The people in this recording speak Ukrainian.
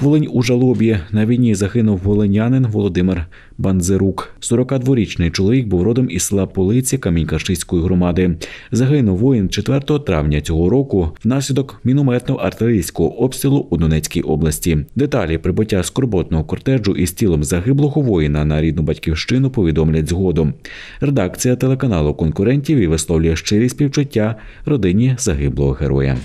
Волинь у жалобі на війні загинув волинянин Володимир Банзерук. 42-річний чоловік був родом із села Полиці Камінькашиської громади. Загинув воїн 4 травня цього року внаслідок мінометно-артилерійського обстрілу у Донецькій області. Деталі прибуття скорботного кортежу із тілом загиблого воїна на рідну батьківщину повідомлять згодом. Редакція телеканалу конкурентів і висловлює щирі співчуття родині загиблого героя.